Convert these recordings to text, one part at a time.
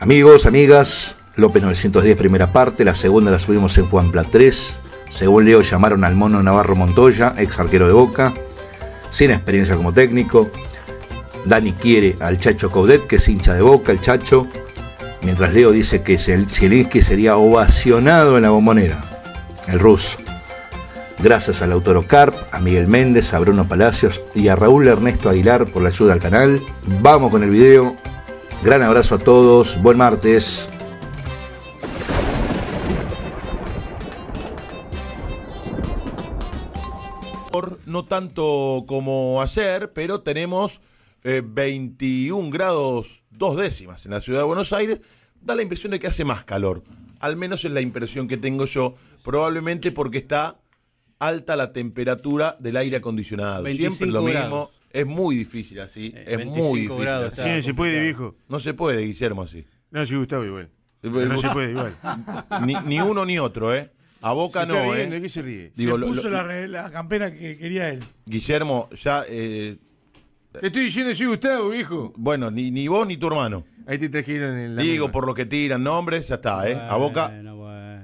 Amigos, amigas, López 910 primera parte, la segunda la subimos en Juan 3. Según Leo llamaron al mono Navarro Montoya, ex arquero de Boca, sin experiencia como técnico. Dani quiere al Chacho Caudet, que es hincha de Boca, el Chacho, mientras Leo dice que Zielinski sería ovacionado en la bombonera, el Rus, Gracias al autor Ocarp, a Miguel Méndez, a Bruno Palacios y a Raúl Ernesto Aguilar por la ayuda al canal. Vamos con el video, Gran abrazo a todos, buen martes. Por No tanto como hacer, pero tenemos 21 eh, grados dos décimas en la ciudad de Buenos Aires. Da la impresión de que hace más calor, al menos es la impresión que tengo yo, probablemente porque está alta la temperatura del aire acondicionado. Siempre lo mismo. Es muy difícil así. Eh, es muy difícil. Sí, se puede, viejo. No se puede, Guillermo, así. No, soy Gustavo, igual. Eh, no se puede, igual. Ni, uno ni otro, ¿eh? A boca no, ¿eh? ¿De ¿Qué se ríe? Digo, se puso la, la, campera que quería él. Guillermo, ya. Eh, te estoy diciendo, Soy Gustavo, viejo. Bueno, ni, ni vos ni tu hermano. Ahí te trajeron en la. Digo, por lo que tiran nombres, ya está, ¿eh? a boca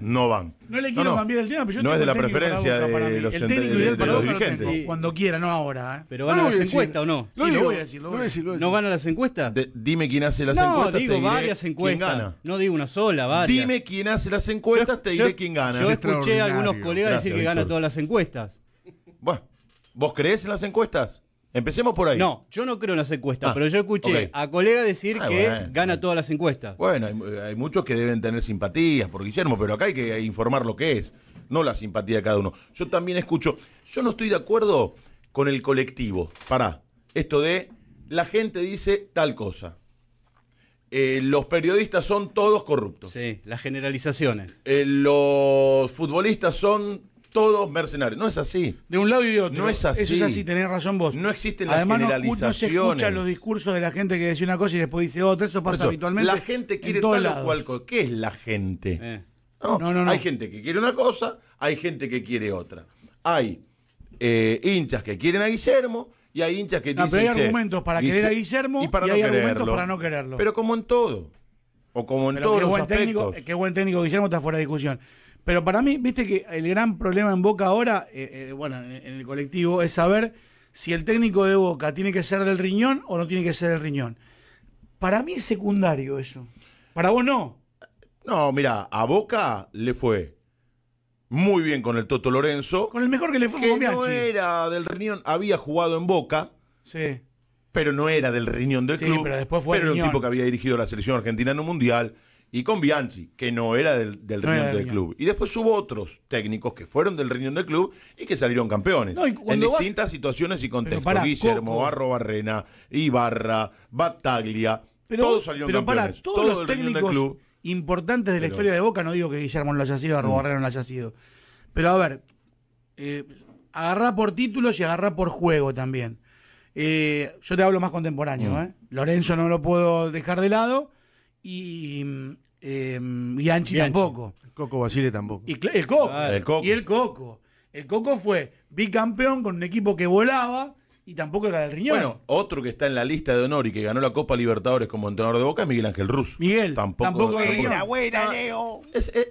no van. No le quiero cambiar el tema, pero yo No es de la preferencia de, los, técnico dirigentes. cuando quiera, no ahora. ¿eh? Pero van a las encuestas o no. No sí, voy a decir, ¿No van las encuestas? dime quién hace las encuestas. No, digo varias encuestas. No digo una sola, varias. Dime quién hace las encuestas, te diré quién gana. Yo escuché a algunos colegas decir que gana todas las encuestas. Bueno, ¿vos creés en las encuestas? Empecemos por ahí. No, yo no creo en las encuestas, ah, pero yo escuché a colega decir ah, que gana todas las encuestas. Bueno, hay, muchos que deben tener simpatías por Guillermo, pero acá hay que informar lo que es, no la simpatía de cada uno. Yo también escucho, yo no estoy de acuerdo con el colectivo. Pará, esto de la gente dice tal cosa. Eh, los periodistas son todos corruptos. Sí, las generalizaciones. Eh, los futbolistas son todos mercenarios. No es así. De un lado y de otro. No es así. Eso es así, tenés razón vos. No existen las Además, generalizaciones. No, se escuchan los discursos de la gente que dice una cosa y después dice otra. Eso pasa habitualmente. La gente quiere tal o cual cosa. ¿Qué es la gente? Eh. No, no, no, Hay gente que quiere una cosa, hay gente que quiere otra. Hay eh, hinchas que quieren a Guillermo y hay hinchas que dicen. hay argumentos para querer a Guillermo y, para hay argumentos para no quererlo. Pero como en todo. O como en Qué buen técnico Guillermo está fuera de discusión. Pero para mí, viste que el gran problema en Boca ahora, eh, eh, bueno, en, el colectivo, es saber si el técnico de Boca tiene que ser del riñón o no tiene que ser del riñón. Para mí es secundario eso. Para vos no. No, mira, a Boca le fue muy bien con el Toto Lorenzo. Con el mejor que le fue que no era del riñón, había jugado en Boca. Sí pero no era del riñón del sí, Pero después fue. Pero era un tipo que había dirigido la selección argentina en un mundial, y con Bianchi, que no era del, del del club. Y después hubo otros técnicos que fueron del riñón del club y que salieron campeones. en distintas situaciones y contextos. Guillermo, Barro Barrena, Ibarra, Bataglia, pero, todos salieron campeones. todos, los técnicos importantes de la historia de Boca, no digo que Guillermo lo haya sido, mm. Barro no lo haya sido. Pero a ver, eh, agarra por títulos y agarra por juego también. Eh, yo te hablo más contemporáneo, mm. ¿eh? Lorenzo no lo puedo dejar de lado. Y, y eh, Anchi tampoco. Coco Basile tampoco. Y el Coco, Y el Coco. El Coco fue bicampeón con un equipo que volaba y tampoco era del riñón. Bueno, otro que está en la lista de honor y que ganó la Copa Libertadores como entrenador de Boca es Miguel Ángel Ruz. Miguel, tampoco, tampoco era ah, buena, Leo.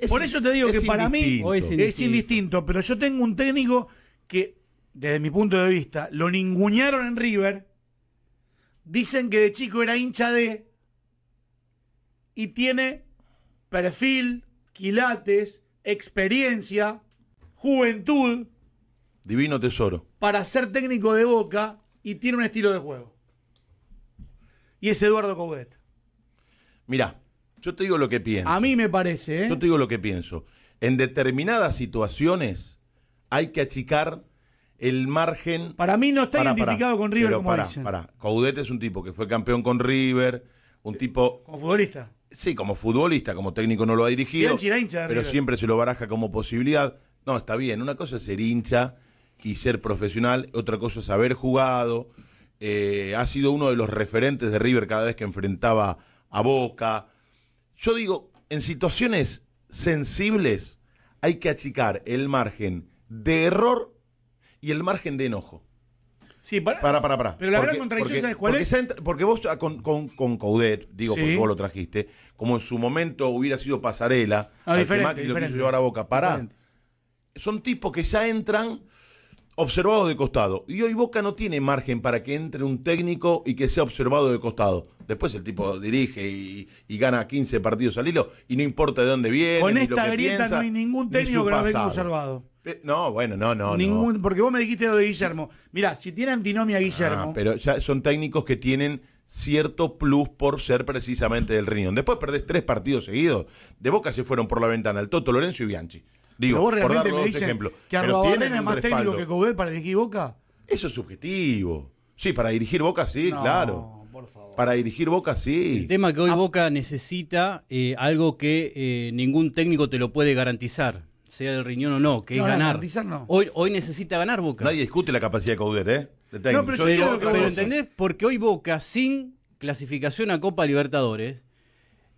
Por eso te digo que para mí es indistinto, pero yo tengo un técnico que, desde mi punto de vista, lo ningunearon en River, dicen que de chico era hincha de, y tiene perfil, quilates, experiencia, juventud. Divino tesoro. Para ser técnico de Boca y tiene un estilo de juego. Y es Eduardo Coudet. Mirá, yo te digo lo que pienso. A mí me parece. ¿eh? Yo te digo lo que pienso. En determinadas situaciones hay que achicar el margen. Para mí no está identificado con River como para, dicen. Coudet es un tipo que fue campeón con River, un tipo. Como futbolista sí, como futbolista, como técnico no lo ha dirigido, pero siempre se lo baraja como posibilidad. No, está bien, una cosa es ser hincha y ser profesional, otra cosa es haber jugado. Eh, ha sido uno de los referentes de River cada vez que enfrentaba a Boca. Yo digo, en situaciones sensibles hay que achicar el margen de error y el margen de enojo. Sí, para, para, para. Pero la porque, gran contradicción, en cuál es? porque vos ah, con, con, Coudet, digo, porque vos lo trajiste, como en su momento hubiera sido Pasarela, no, ah, al que lo quiso llevar a Boca. Pará. Son tipos que ya entran observados de costado. Y hoy Boca no tiene margen para que entre un técnico y que sea observado de costado. Después el tipo dirige y, gana 15 partidos al hilo y no importa de dónde viene. Con esta grieta no hay ningún técnico que observado. Eh, no, bueno, no, no. Porque vos me dijiste lo de Guillermo. Mirá, si tiene antinomia ah, Guillermo. pero ya son técnicos que tienen cierto plus por ser precisamente del riñón. Después perdés tres partidos seguidos. De Boca se fueron por la ventana el Toto, Lorenzo y Bianchi. Digo, vos por dar dos que Que Arrobarena es más técnico que Coudet para dirigir Boca. Eso es subjetivo. Sí, para dirigir Boca sí, no, claro. Por favor. Para dirigir Boca sí. El tema que hoy ah. Boca necesita eh, algo que eh, ningún técnico te lo puede garantizar sea del riñón o no, que es ganar. No, hoy, hoy necesita ganar Boca. Nadie discute la capacidad de Coudet, ¿eh? No, pero, ¿entendés? Porque hoy Boca, sin clasificación a Copa Libertadores,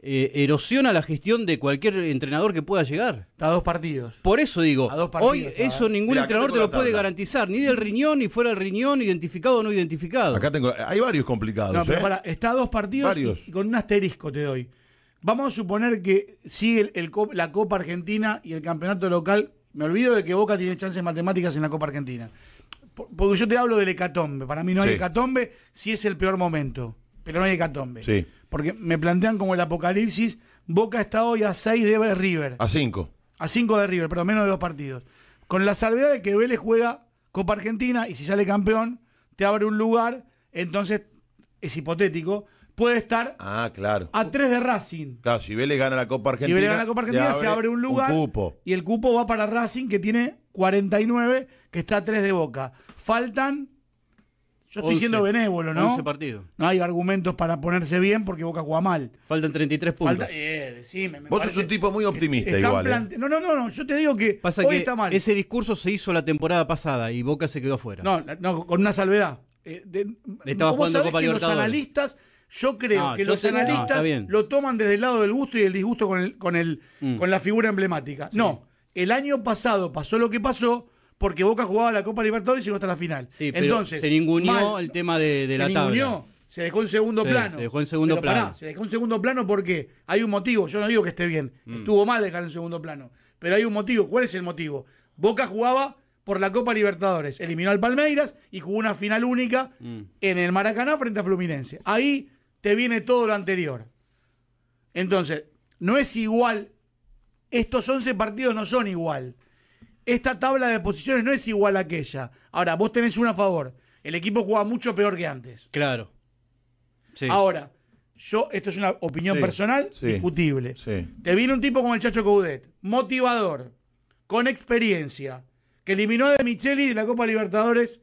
eh, erosiona la gestión de cualquier entrenador que pueda llegar. A dos partidos. Por eso digo, hoy eso ningún entrenador te lo puede garantizar, ni del riñón, ni fuera del riñón, identificado o no identificado. Acá tengo, hay varios complicados. ¿eh? está a dos partidos con un asterisco te doy. Vamos a suponer que sigue la Copa Argentina y el campeonato local. Me olvido de que Boca tiene chances matemáticas en la Copa Argentina. Porque yo te hablo del hecatombe. Para mí no hay hecatombe si es el peor momento. Pero no hay hecatombe. Sí. Porque me plantean como el apocalipsis. Boca está hoy a 6 de River. A 5. A 5 de River, pero menos de dos partidos. Con la salvedad de que Vélez juega Copa Argentina y si sale campeón, te abre un lugar. Entonces, es hipotético, puede estar ah, claro. a 3 de Racing. Claro, si Vélez gana la Copa Argentina. Si Vélez gana la Copa Argentina, se abre, un lugar. Y el cupo va para Racing, que tiene 49, que está a 3 de Boca. Faltan, yo estoy siendo benévolo, ¿no? ese partido. No hay argumentos para ponerse bien porque Boca juega mal. Faltan 33 puntos. eh, Vos sos un tipo muy optimista igual. ¿eh? No, no, no, no, yo te digo que Pasa hoy está mal. Ese discurso se hizo la temporada pasada y Boca se quedó afuera. No, no con una salvedad. Eh, Estaba jugando Copa Libertadores. Los analistas yo creo que los analistas lo toman desde el lado del gusto y el disgusto con, el, con, el, mm. con la figura emblemática. No, el año pasado pasó lo que pasó porque Boca jugaba la Copa Libertadores y llegó hasta la final. Sí, pero Entonces, se ningunió el tema de, la la se ningunió, se dejó en segundo plano. Se dejó en segundo plano. se dejó en segundo plano porque hay un motivo. Yo no digo que esté bien. Mm. Estuvo mal dejar en segundo plano. Pero hay un motivo. ¿Cuál es el motivo? Boca jugaba por la Copa Libertadores. Eliminó al Palmeiras y jugó una final única mm. en el Maracaná frente a Fluminense. Ahí te viene todo lo anterior. Entonces, no es igual estos 11 partidos no son igual. Esta tabla de posiciones no es igual a aquella. Ahora, vos tenés una a favor. El equipo juega mucho peor que antes. Claro. Ahora, yo, esto es una opinión personal discutible. Te viene un tipo como el Chacho Coudet, motivador, con experiencia, que eliminó de Micheli de la Copa Libertadores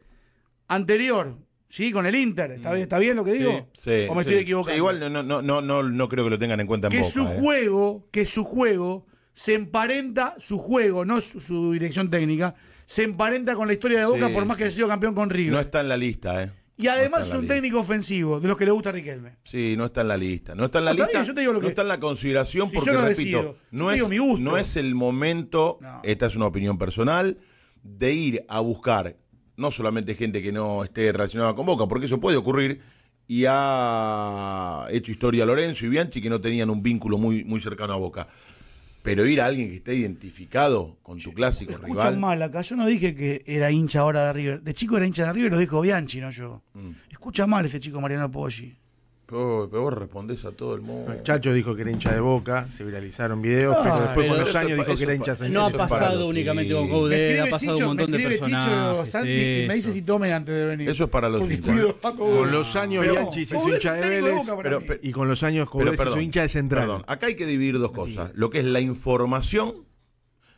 anterior, ¿sí? Con el Inter. ¿Está, mm. bien, lo que digo? Sí. ¿O me estoy equivocando? igual no, no, no, no, creo que lo tengan en cuenta en que su ¿eh? juego, que su juego se emparenta su juego, no su, dirección técnica, se emparenta con la historia de Boca por más que haya sido campeón con River. No está en la lista, ¿eh? Y además es un técnico ofensivo, de los que le gusta Riquelme. Sí, no está en la lista. No está en la lista. yo te lo está en la consideración porque, no repito, no, es, no es el momento, esta es una opinión personal, de ir a buscar no solamente gente que no esté relacionada con Boca, porque eso puede ocurrir, y ha hecho historia Lorenzo y Bianchi que no tenían un vínculo muy, muy cercano a Boca. Pero ir a alguien que esté identificado con su clásico rival. mal acá. Yo no dije que era hincha ahora de River. De chico era hincha de River, lo dijo Bianchi, no yo. Mm. Escucha mal ese chico Mariano Poggi. Pero, vos respondés a todo el mundo. El Chacho dijo que era hincha de boca, se viralizaron videos, pero ah, después con los años dijo que era hincha de No ha pasado únicamente con Goudet, ha pasado un montón de personas. me dice si tome antes de venir. Eso es para los hinchas. Con, los años hincha de Vélez y con los años Goudet se hincha de Central. acá hay que dividir dos cosas: lo que es la información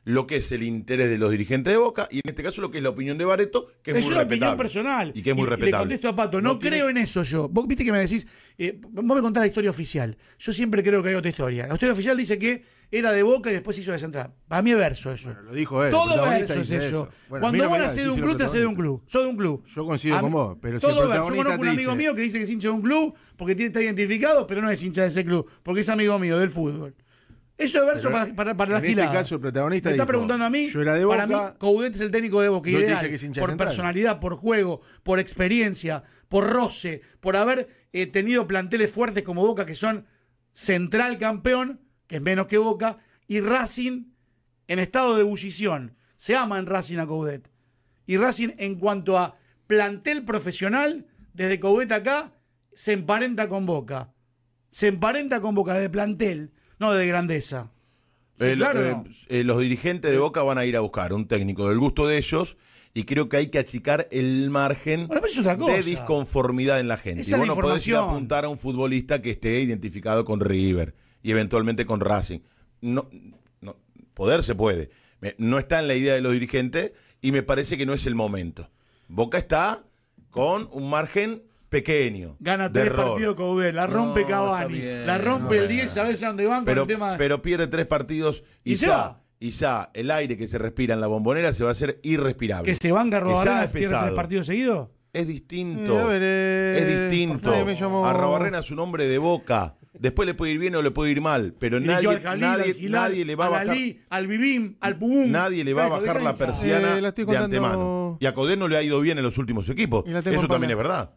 lo que es el interés de los dirigentes de Boca y en este caso lo que es la opinión de Bareto, que es, muy una opinión personal. Y que es muy y, respetable. Le contesto a Pato, no, creo en eso yo. Vos viste que me decís, eh, vos me contás la historia oficial. Yo siempre creo que hay otra historia. La historia oficial dice que era de Boca y después se hizo de central. Para mí es verso eso. lo dijo él. Todo verso es eso. Cuando vos nacés de un club, te haces de un club. Sos de un club. Yo coincido con vos, pero si el Yo conozco un amigo mío que dice que es hincha de un club porque está identificado, pero no es hincha de ese club, porque es amigo mío del fútbol. Eso es verso para, para, la En este Me está preguntando a mí. para mí, Coudet es el técnico de Boca. por personalidad, por juego, por experiencia, por roce, por haber eh, tenido planteles fuertes como Boca, que son central campeón, que es menos que Boca, y Racing en estado de ebullición. Se ama en Racing a Coudet. Y Racing, en cuanto a plantel profesional, desde Coudet acá, se emparenta con Boca. Se emparenta con Boca, desde plantel no, de grandeza. Eh, eh, eh, los dirigentes de Boca van a ir a buscar un técnico del gusto de ellos y creo que hay que achicar el margen de disconformidad en la gente. y vos no podés ir apuntar a un futbolista que esté identificado con River y eventualmente con Racing. No, poder se puede. No está en la idea de los dirigentes y me parece que no es el momento. Boca está con un margen pequeño. Gana tres partidos Caudel, la rompe Cavani, la rompe el 10, sabes dónde van pero, con el tema. Pero pierde tres partidos y, ya, y ya el aire que se respira en la bombonera se va a hacer irrespirable. Que se van Garrobarena pierde tres partidos seguidos. Es distinto. es distinto. A Robarrena es un hombre de boca. Después le puede ir bien o le puede ir mal, pero nadie, nadie, le va a bajar. Al, Alí, al Bibim, Nadie le va a bajar la persiana eh, de antemano. Y a Codé no le ha ido bien en los últimos equipos. Eso también es verdad.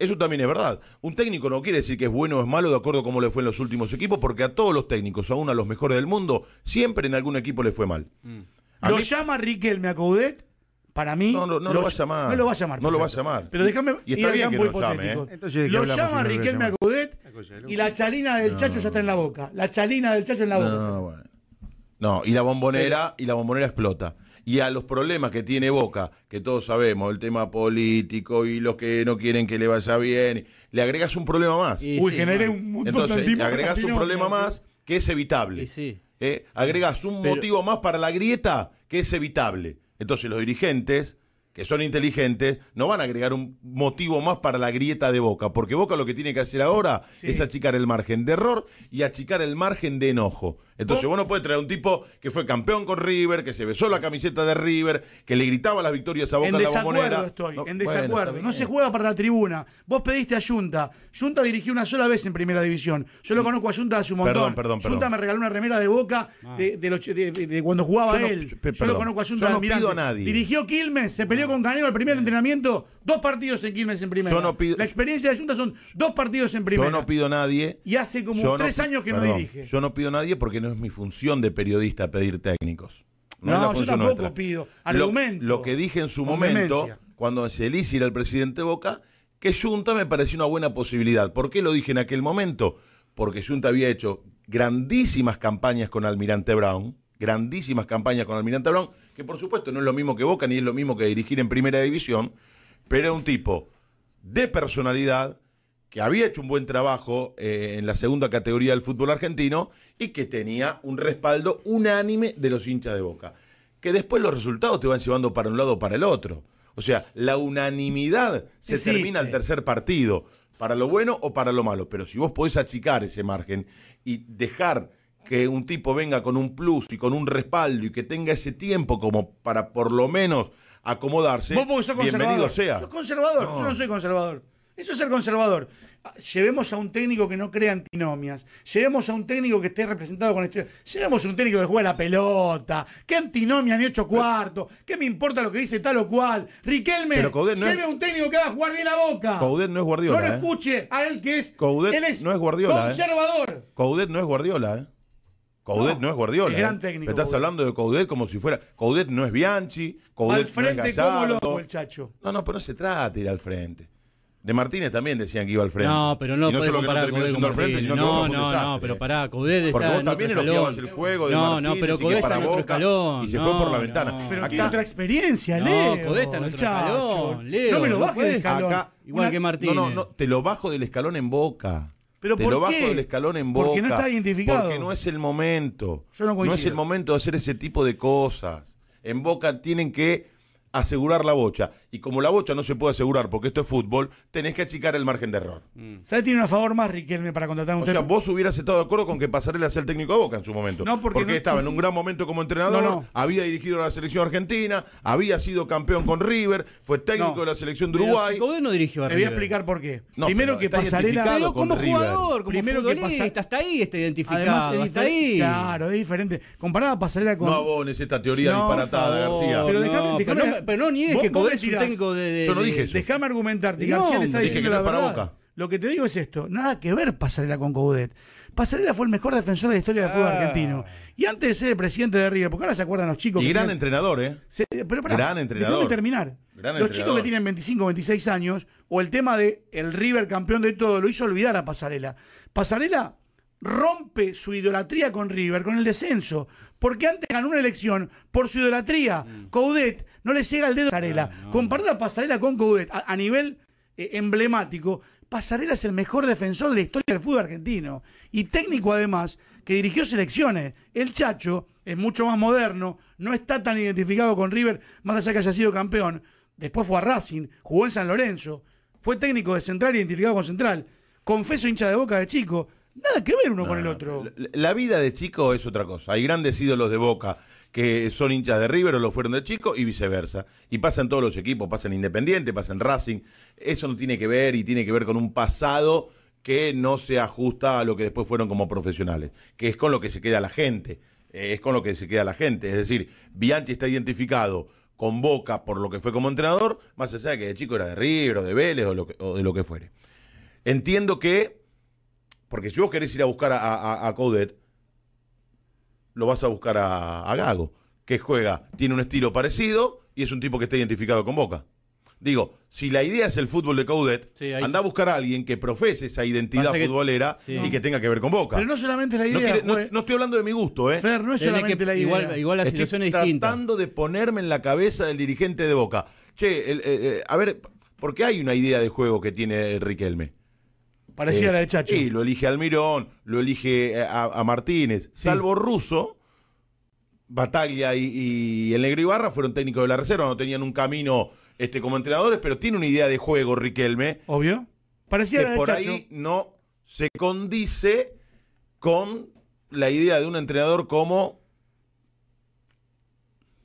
Eso también es verdad. Un técnico no quiere decir que es bueno o es malo de acuerdo a cómo le fue en los últimos equipos, porque a todos los técnicos, aún a los mejores del mundo, siempre en algún equipo le fue mal. Mm. ¿Lo llama Riquelme a Para mí. No, lo, va a llamar. No lo va a llamar. No lo va a llamar. Pero déjame. Y está bien que lo llame, ¿eh? lo llama Riquelme a y la chalina del Chacho ya está en la boca. La chalina del Chacho en la boca. No, y la bombonera, y la bombonera explota y a los problemas que tiene Boca, que todos sabemos, el tema político y los que no quieren que le vaya bien, le agregas un problema más. Uy, un Entonces, le agregas un problema más que es evitable. Eh, agregas un motivo más para la grieta que es evitable. Entonces los dirigentes que son inteligentes, no van a agregar un motivo más para la grieta de Boca, porque Boca lo que tiene que hacer ahora es achicar el margen de error y achicar el margen de enojo. Entonces, vos no puedes traer a un tipo que fue campeón con River, que se besó la camiseta de River, que le gritaba las victorias a Boca en, la Estoy, en desacuerdo No se juega para la tribuna. Vos pediste a Junta. Junta dirigió una sola vez en primera división. Yo lo mm. conozco a Junta hace un montón. Perdón, perdón, Junta me regaló una remera de Boca ah. de, cuando jugaba él. yo lo conozco a Junta. no pido a nadie. Dirigió Quilmes, se peleó con Canelo el primer mm. entrenamiento dos partidos en Quilmes en primera. la experiencia de Junta son dos partidos en primera. Yo no pido a nadie. Y hace como tres años que no dirige. Yo no pido a nadie porque no es mi función de periodista pedir técnicos. No, yo tampoco pido. Lo, lo, que dije en su momento, cuando se ir al presidente Boca, que Junta me pareció una buena posibilidad. ¿Por qué lo dije en aquel momento? Porque Junta había hecho grandísimas campañas con Almirante Brown, grandísimas campañas con Almirante Brown, que por supuesto no es lo mismo que Boca ni es lo mismo que dirigir en Primera División, pero era un tipo de personalidad que había hecho un buen trabajo eh, en la segunda categoría del fútbol argentino y que tenía un respaldo unánime de los hinchas de Boca. Que después los resultados te van llevando para un lado o para el otro. O sea, la unanimidad se termina al tercer partido, para lo bueno o para lo malo. Pero si vos podés achicar ese margen y dejar que un tipo venga con un plus y con un respaldo y que tenga ese tiempo como para por lo menos acomodarse. Vos porque conservador. Bienvenido sea. Sos conservador. Yo no soy conservador. Eso es ser conservador. Ah, llevemos a un técnico que no crea antinomias. Llevemos a un técnico que esté representado con esto Llevemos a un técnico que juega la pelota. ¿Qué antinomia ni ocho cuartos? ¿Qué me importa lo que dice tal o cual? Riquelme, no lleve a un técnico que va a jugar bien la boca. Coudet no es Guardiola. No ¿eh? escuche a él que es. no es Guardiola. Conservador. no es Guardiola. Eh. Caudet no, es Guardiola. Es ¿eh? gran técnico. Estás hablando de Caudet como si fuera. Caudet no es Bianchi. Coudet al frente, es como loco el chacho. No, no, pero no se trata de ir al frente. De Martínez también decían que iba al frente. No, pero no, no no no, No, no, pero pará, Coudet está Porque vos también elogiabas el juego de no, no, pero está que para escalón. y se fue por la ventana. Pero aquí hay otra experiencia, Leo. No, Coudet está en otro escalón, Leo. No me lo bajes del escalón. Acá, igual que Martínez. No, no, no, te lo bajo del escalón en Boca. ¿Pero por lo bajo del escalón en boca. Porque no está identificado. Porque no es el momento. no es el momento de hacer ese tipo de cosas. En boca tienen que asegurar la bocha. Y como la bocha no se puede asegurar porque esto es fútbol, tenés que achicar el margen de error. Mm. sea, Tiene una favor más, Riquelme, para contratar a un O sea, vos hubieras estado de acuerdo con que Pasarela sea el técnico de Boca en su momento. No, porque, estaba en un gran momento como entrenador, había dirigido a la selección argentina, había sido campeón con River, fue técnico de la selección de Uruguay. Pero no dirigió a Te voy a explicar por qué. primero que Pasarela... Pero como jugador, primero que está ahí, está identificado, está, ahí. Claro, es diferente. a Pasarela con... No abones esta teoría disparatada, García. Pero, dejame, pero no es que Codés dije Déjame argumentarte. Lo que te digo es esto, nada que ver Pasarela con Coudet. Pasarela fue el mejor defensor de la historia del fútbol ah. argentino. Y antes de ser el presidente de River, porque ahora se acuerdan los chicos. Y gran entrenador, ¿eh? pero gran entrenador. terminar. los chicos que tienen 25, 26 años, o el tema de el River campeón de todo, lo hizo olvidar a Pasarela. Pasarela rompe su idolatría con River, con el descenso, porque antes ganó una elección por su idolatría. Mm. Coudet no le llega el dedo a Pasarela. la Pasarela con Coudet a, nivel eh, emblemático, Pasarela es el mejor defensor de la historia del fútbol argentino y técnico además que dirigió selecciones. El Chacho es mucho más moderno, no está tan identificado con River, más allá que haya sido campeón. Después fue a Racing, jugó en San Lorenzo, fue técnico de Central identificado con Central. Confeso hincha de boca de chico, Nada que ver uno con el otro. La, vida de chico es otra cosa. Hay grandes ídolos de boca que son hinchas de River o lo fueron de chico y viceversa. Y pasan todos los equipos, pasan Independiente, pasan Racing. Eso no tiene que ver y tiene que ver con un pasado que no se ajusta a lo que después fueron como profesionales, que es con lo que se queda la gente, eh, es con lo que se queda la gente. Es decir, Bianchi está identificado con Boca por lo que fue como entrenador, más allá de que de chico era de River o de Vélez o, o de lo que fuere. Entiendo que porque si vos querés ir a buscar a, a, Coudet, lo vas a buscar a, Gago, que juega, tiene un estilo parecido y es un tipo que está identificado con Boca. Digo, si la idea es el fútbol de Caudet, anda a buscar a alguien que profese esa identidad futbolera y que tenga que ver con Boca. Pero no solamente la idea. No, no, estoy hablando de mi gusto, ¿eh? Fer, no es solamente la idea. Igual, la situación es distinta. tratando de ponerme en la cabeza del dirigente de Boca. Che, eh, eh, a ver, ¿por qué hay una idea de juego que tiene Riquelme. Parecía eh, la de Chacho. Sí, lo elige Almirón, lo elige eh, a, Martínez. Salvo Russo, Bataglia y, el Negro Ibarra fueron técnicos de la reserva, no tenían un camino este, como entrenadores, pero tiene una idea de juego, Riquelme. Obvio. Parecía que la de por ahí no se condice con la idea de un entrenador como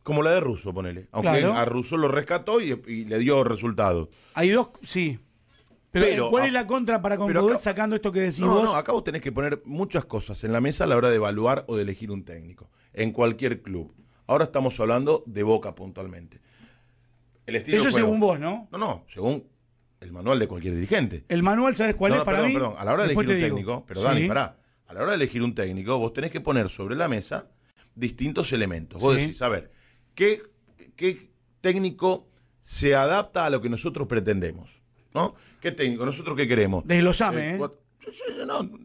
como la de Russo, ponele. Aunque a Russo lo rescató y, y, le dio resultados. Hay dos, sí. Pero, ¿cuál ah, es la contra para con sacando esto que decís vos? No, acá vos tenés que poner muchas cosas en la mesa a la hora de evaluar o de elegir un técnico, en cualquier club. Ahora estamos hablando de Boca puntualmente. El estilo Eso según vos, ¿no? No, no, según el manual de cualquier dirigente. ¿El manual sabes cuál es para mí? Perdón, a la hora de elegir un técnico, pero pará. A la hora de elegir un técnico, vos tenés que poner sobre la mesa distintos elementos. Vos decís, a ver, ¿qué, ¿qué técnico se adapta a lo que nosotros pretendemos? ¿no? ¿Qué técnico? ¿Nosotros qué queremos? Desglosame, sabe, ¿eh? ¿eh?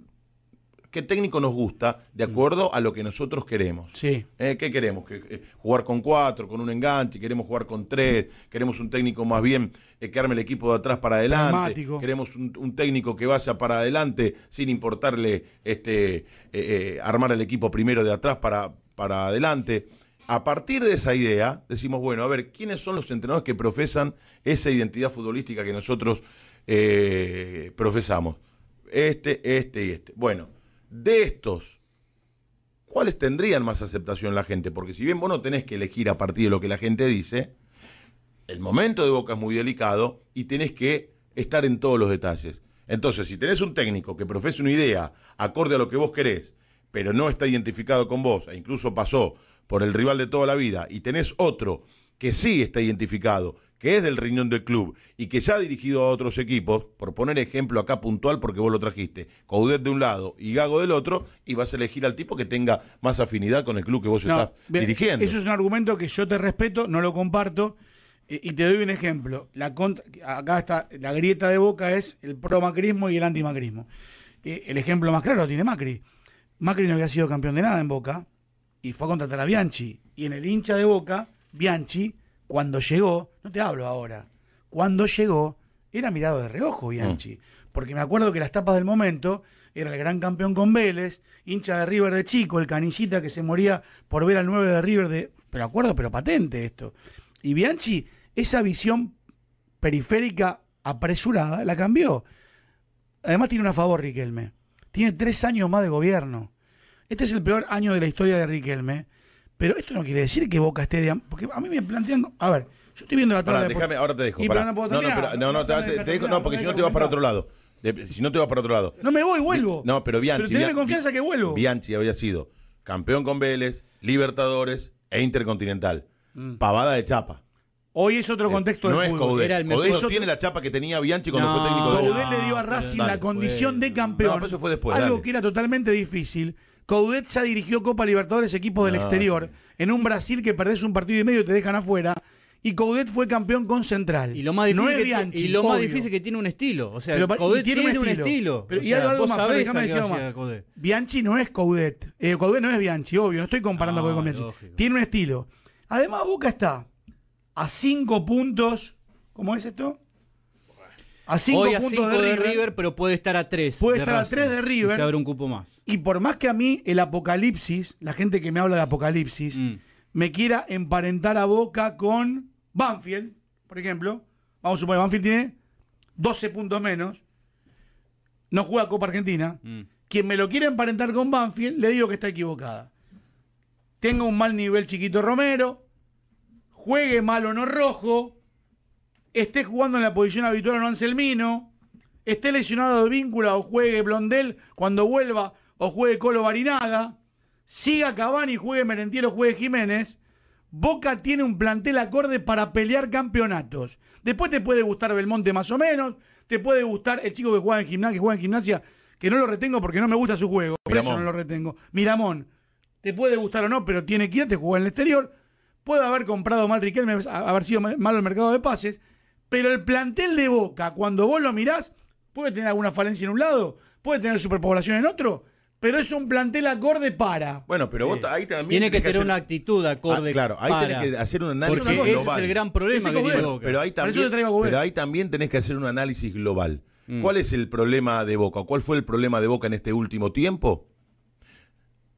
¿Qué técnico nos gusta de acuerdo a lo que nosotros queremos? Sí. Eh, ¿Qué queremos? Eh, ¿Jugar con cuatro, con un enganche? ¿Queremos jugar con tres? ¿Queremos un técnico más bien que arme el equipo de atrás para adelante? ¿Queremos un, técnico que vaya para adelante sin importarle este, armar el equipo primero de atrás para, para adelante? a partir de esa idea, decimos, bueno, a ver, ¿quiénes son los entrenadores que profesan esa identidad futbolística que nosotros eh, profesamos? Este, este y este. Bueno, de estos, ¿cuáles tendrían más aceptación la gente? Porque si bien vos no tenés que elegir a partir de lo que la gente dice, el momento de Boca es muy delicado y tenés que estar en todos los detalles. Entonces, si tenés un técnico que profesa una idea acorde a lo que vos querés, pero no está identificado con vos, e incluso pasó por el rival de toda la vida y tenés otro que sí está identificado, que es del riñón del club y que se ha dirigido a otros equipos, por poner ejemplo acá puntual porque vos lo trajiste, Coudet de un lado y Gago del otro, y vas a elegir al tipo que tenga más afinidad con el club que vos estás dirigiendo. Eso es un argumento que yo te respeto, no lo comparto, y, te doy un ejemplo. La acá está, la grieta de boca es el pro-macrismo y el antimacrismo. Eh, el ejemplo más claro lo tiene Macri. Macri no había sido campeón de nada en Boca, y fue a contratar a Bianchi. Y en el hincha de Boca, Bianchi, cuando llegó, no te hablo ahora, cuando llegó, era mirado de reojo Bianchi. Mm. Porque me acuerdo que las tapas del momento era el gran campeón con Vélez, hincha de River de chico, el canillita que se moría por ver al 9 de River de. Pero acuerdo, pero patente esto. Y Bianchi, esa visión periférica apresurada, la cambió. Además tiene una favor, Riquelme. Tiene tres años más de gobierno. Este es el peor año de la historia de Riquelme. Pero esto no quiere decir que Boca esté de. Porque a mí me planteando, A ver, yo estoy viendo la tabla. Pará, de ahora te dejo. no, no, no, pero, te, dejo, no, porque si no te vas para otro lado. si no te vas para otro lado. No me voy, vuelvo. No, pero Bianchi. Pero tenés confianza que vuelvo. Bianchi había sido campeón con Vélez, Libertadores e Intercontinental. Mm. Pavada de chapa. Hoy es otro eh, contexto no No es Caudel. Era no tiene la chapa que tenía Bianchi cuando fue técnico de le dio a Racing la condición de campeón. No, pero eso fue después. Algo que era totalmente difícil. Coudet ya dirigió Copa Libertadores equipos del ah, exterior. En un Brasil que perdés un partido y medio y te dejan afuera. Y Coudet fue campeón con Central. Y lo más difícil, es y lo más difícil que tiene un estilo. O sea, Coudet tiene, un estilo. y algo, más, déjame decir algo más. Bianchi no es Coudet. Eh, Coudet no es Bianchi, obvio. No estoy comparando Coudet con Bianchi. Tiene un estilo. Además, Boca está a cinco puntos. ¿Cómo es esto? A Hoy a puntos de, River, pero puede estar a tres. Puede estar a tres de River. Se abre un cupo más. Y por más que a mí el apocalipsis, la gente que me habla de apocalipsis, mm. me quiera emparentar a Boca con Banfield, por ejemplo. Vamos a suponer, Banfield tiene 12 puntos menos. No juega Copa Argentina. Mm. Quien me lo quiera emparentar con Banfield, le digo que está equivocada. Tenga un mal nivel Chiquito Romero, juegue mal o no rojo, esté jugando en la posición habitual o no Anselmino, esté lesionado de víncula o juegue Blondel cuando vuelva o juegue Colo Barinaga, siga y juegue Merentiel o juegue Jiménez, Boca tiene un plantel acorde para pelear campeonatos. Después te puede gustar Belmonte más o menos, te puede gustar el chico que juega en gimnasia, que juega que no lo retengo porque no me gusta su juego, por eso no lo retengo. Miramón, te puede gustar o no, pero tiene que te juega en el exterior. Puede haber comprado mal Riquelme, haber sido malo el mercado de pases, pero el plantel de Boca, cuando vos lo mirás, puede tener alguna falencia en un lado, puede tener superpoblación en otro, pero es un plantel acorde para. Bueno, pero ahí también. Tiene que tener una actitud acorde. Ah, claro, ahí que hacer un análisis global. Ese es el gran problema que tiene Boca. Pero ahí, también, tenés que hacer un análisis global. Mm. ¿Cuál es el problema de Boca? ¿Cuál fue el problema de Boca en este último tiempo?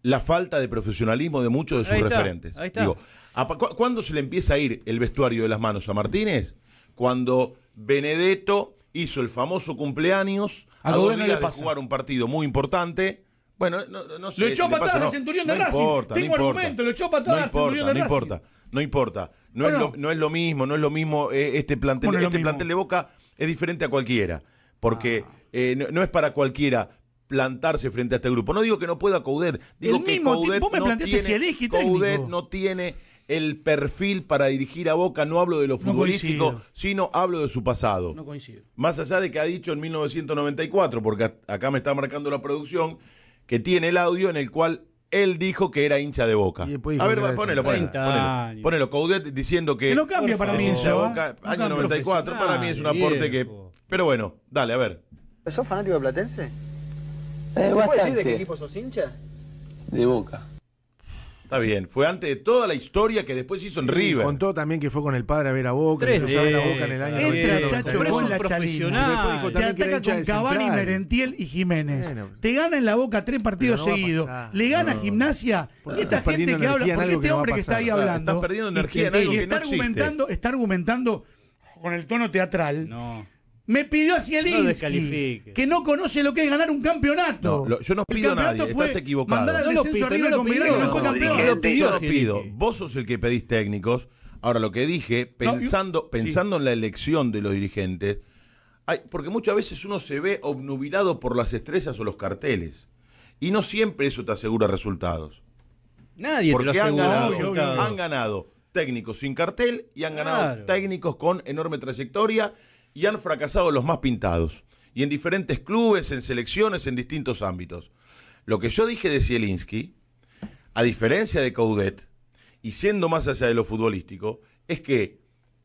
La falta de profesionalismo de muchos de sus referentes. ahí está. ¿Cuándo se le empieza a ir el vestuario de las manos a Martínez? cuando Benedetto hizo el famoso cumpleaños a, a dos días jugar un partido muy importante. Bueno, no, sé. Lo echó a patadas de Centurión de no Importa, Tengo argumento, lo echó a patadas Centurión de Racing. Importa, no importa, no importa. No, es lo, mismo, no es lo mismo eh, este plantel. este plantel de Boca es diferente a cualquiera. Porque ah. eh, no es para cualquiera plantarse frente a este grupo. No digo que no pueda Coudet. Digo que mismo vos me si Coudet no tiene el perfil para dirigir a Boca, no hablo de lo futbolístico, sino hablo de su pasado. No coincido. Más allá de que ha dicho en 1994, porque acá me está marcando la producción, que tiene el audio en el cual él dijo que era hincha de Boca. A ver, ponelo, ponelo, ponelo. Ponelo, diciendo que... que ¿eh? no cambia para mí Boca, año 94, para mí es un aporte que... Pero bueno, dale, a ver. ¿Sos fanático de Platense? Eh, ¿Se puede decir de qué equipo sos hincha? De Boca. Está bien, fue antes de toda la historia que después hizo en River. Contó también que fue con el padre a ver a Boca. Tres veces. A Boca en el año Entra la chalina. Te ataca con Cavani, Merentiel y Jiménez. Te gana en la Boca tres partidos seguidos. Le gana Gimnasia. y esta gente que habla, porque este hombre que está ahí hablando. perdiendo energía y, está argumentando, está argumentando con el tono teatral. No me pidió a el no que no conoce lo que es ganar un campeonato. yo no pido a nadie, estás equivocado. Mandar no no, no, lo yo pido. Vos sos el que pedís técnicos. Ahora, lo que dije, pensando, pensando en la elección de los dirigentes, porque muchas veces uno se ve obnubilado por las estrellas o los carteles. Y no siempre eso te asegura resultados. Nadie porque lo asegura. Han ganado, Han ganado técnicos sin cartel y han ganado técnicos con enorme trayectoria y han fracasado los más pintados, y en diferentes clubes, en selecciones, en distintos ámbitos. Lo que yo dije de Zielinski, a diferencia de Caudet y siendo más allá de lo futbolístico, es que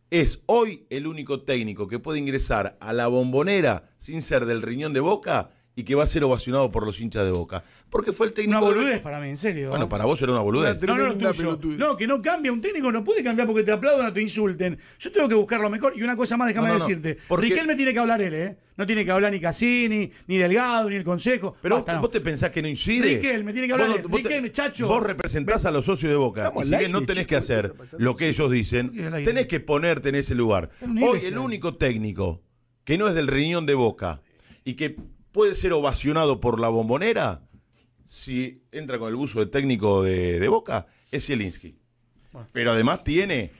es hoy el único técnico que puede ingresar a la bombonera sin ser del riñón de boca y que va a ser ovacionado por los hinchas de Boca. Porque fue el técnico. Una boludez para mí, en serio. Bueno, para vos era una boludez. No, no, no, no, que no cambia. Un técnico no puede cambiar porque te aplaudan o te insulten. Yo tengo que buscar lo mejor. Y una cosa más, déjame decirte. Porque... Riquel me tiene que hablar él, ¿eh? No tiene que hablar ni Casini ni Delgado, ni el Consejo. Pero vos, te pensás que no incide. Riquelme tiene que hablar vos, chacho. Vos representás a los socios de Boca. Así que no tenés que hacer lo que ellos dicen, tenés que ponerte en ese lugar. Hoy el único técnico que no es del riñón de Boca y que puede ser ovacionado por la bombonera si entra con el buzo de técnico de, Boca, es Zielinski. Pero además tiene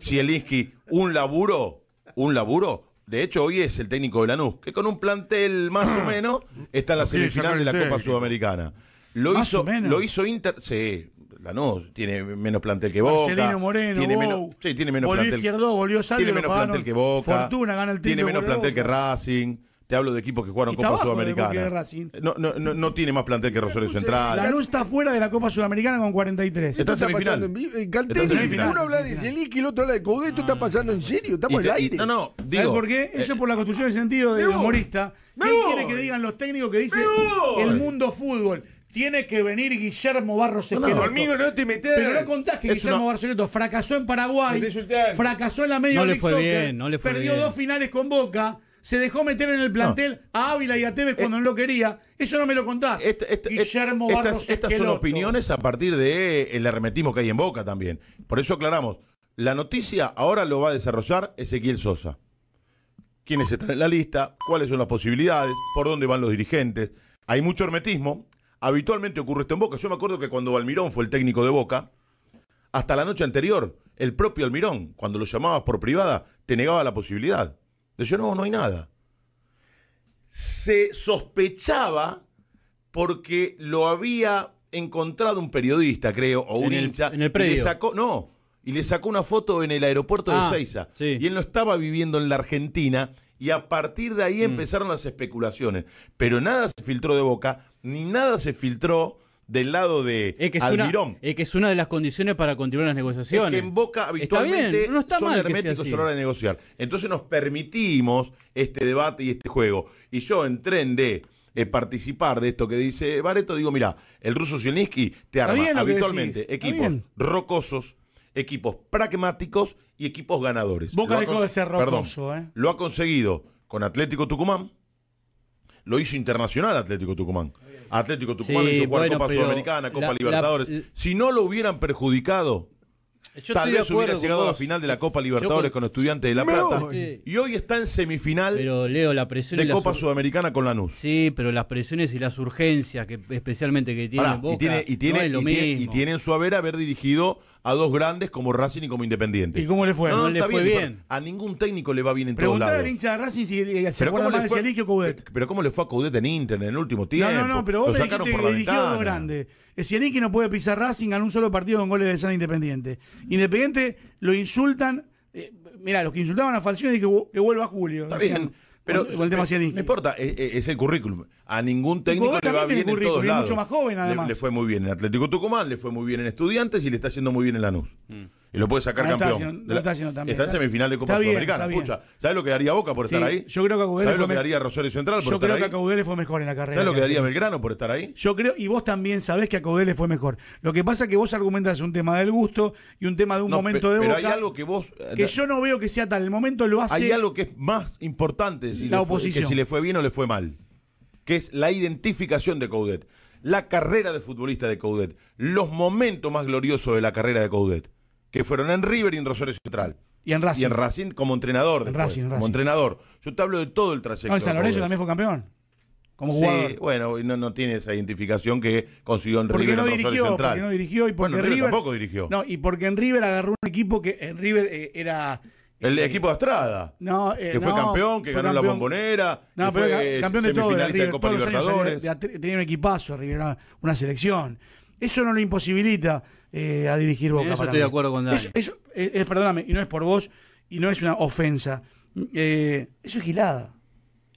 Zielinski un laburo, un laburo. De hecho, hoy es el técnico de Lanús, que con un plantel más o menos está en la semifinal de la Copa Sudamericana. Lo hizo, lo hizo Inter. Sí, Lanús tiene menos plantel que Boca. Marcelino tiene menos, sí, tiene menos plantel. tiene menos plantel que Boca. Fortuna gana el Tiene menos plantel que Racing. Te hablo de equipos que jugaron Copa Sudamericana. No, no, no, tiene más plantel que Rosario Central. La luz está fuera de la Copa Sudamericana con 43. en, vivo. uno habla de Zelic y el otro habla de Coudet. Esto está pasando en serio. Estamos en el aire. No, no. ¿Sabes por qué? Eh, Eso es por la construcción de sentido del humorista. ¿Qué quiere que digan los técnicos que dicen el mundo fútbol? Tiene que venir Guillermo Barros No, conmigo no te metes. Pero no contás que Guillermo Barroso Barros fracasó en Paraguay, fracasó en la media no le fue bien, perdió dos finales con Boca se dejó meter en el plantel a Ávila y a Tevez cuando eh, no lo quería. Eso no me lo contás. estas, son opiniones a partir del el hermetismo que hay en Boca también. Por eso aclaramos. La noticia ahora lo va a desarrollar Ezequiel Sosa. ¿Quiénes están en la lista? ¿Cuáles son las posibilidades? ¿Por dónde van los dirigentes? Hay mucho hermetismo. Habitualmente ocurre esto en Boca. Yo me acuerdo que cuando Almirón fue el técnico de Boca, hasta la noche anterior, el propio Almirón, cuando lo llamabas por privada, te negaba la posibilidad. Yo no, no hay nada. Se sospechaba porque lo había encontrado un periodista, creo, o un hincha. En el predio. Y le sacó, no, y le sacó una foto en el aeropuerto de Seiza. Ah, y él no estaba viviendo en la Argentina. Y a partir de ahí mm. empezaron las especulaciones. Pero nada se filtró de boca, ni nada se filtró del lado de Almirón. es que es una de las condiciones para continuar las negociaciones. Es que en Boca habitualmente no está mal herméticos a la hora de negociar. Entonces nos permitimos este debate y este juego. Y yo en tren de eh, participar de esto que dice Bareto, digo, mira, el ruso Zelensky te arma habitualmente equipos rocosos, equipos pragmáticos y equipos ganadores. Boca de ser rocoso, ¿eh? Lo ha conseguido con Atlético Tucumán, lo hizo Internacional Atlético Tucumán. Atlético Tucumán Copa Sudamericana, Copa Libertadores. si no lo hubieran perjudicado, tal vez hubiera llegado a la final de la Copa Libertadores con, Estudiantes de La Plata. Y hoy está en semifinal pero, Leo, la presión de Copa Sudamericana con Lanús. Sí, pero las presiones y las urgencias, que especialmente que tiene Boca, y tiene, y tiene, su haber haber dirigido a dos grandes como Racing y como Independiente. ¿Y cómo le fue? No, le fue bien, A ningún técnico le va bien en todos lados. hincha de Racing si, se pero cómo le fue, Coudet. Pero cómo le fue a Coudet en Inter en el último tiempo. No, no, no, pero vos Lo sacaron por que eh, no puede pisar Racing en un solo partido con goles de San Independiente. Independiente lo insultan mira eh, mirá, los que insultaban a Falcioni que, que vuelva Julio. Está bien. Pero No importa, e, e, es, el currículum. A ningún técnico le va bien en todos lados. Es mucho más joven, además. Le, fue muy bien en Atlético Tucumán, le fue muy bien en Estudiantes y le está haciendo muy bien en Lanús. Mm y lo puede sacar campeón. está, en semifinal de Copa Sudamericana. Escucha, ¿sabes lo que daría Boca por estar ahí? Yo creo que mejor. ¿Sabes lo que daría Rosario Central yo creo que Caudele fue mejor en la carrera. ¿Sabes lo que daría Belgrano por estar ahí? Yo creo, y vos también sabés que Caudele fue mejor. Lo que pasa es que vos argumentas un tema del gusto y un tema de un momento de Boca. Pero hay algo que vos. Eh, que yo no veo que sea tal. El momento lo hace. Hay algo que es más importante si la oposición. si le fue bien o le fue mal. Que es la identificación de Coudet. La carrera de futbolista de Coudet. Los momentos más gloriosos de la carrera de Coudet que fueron en River y en Rosario Central. Y en Racing. Y en Racing como entrenador. En Racing, Como entrenador. Yo te hablo de todo el trayecto. No, el San Lorenzo también fue campeón. Como sí, jugador. bueno, no, no tiene esa identificación que consiguió en River y en Rosario Central. Porque no dirigió y porque en River, tampoco dirigió. No, y porque en River agarró un equipo que en River eh, era eh, el equipo de Astrada. No, eh, que fue campeón, que ganó la bombonera. No, que pero fue campeón de todo. De River, de Copa Libertadores. Tenía un equipazo, River, una, selección. Eso no lo imposibilita eh, a dirigir Boca. Eso estoy de acuerdo con Daniel. Eh, eh, perdóname, y no es por vos, y no es una ofensa. eso es gilada.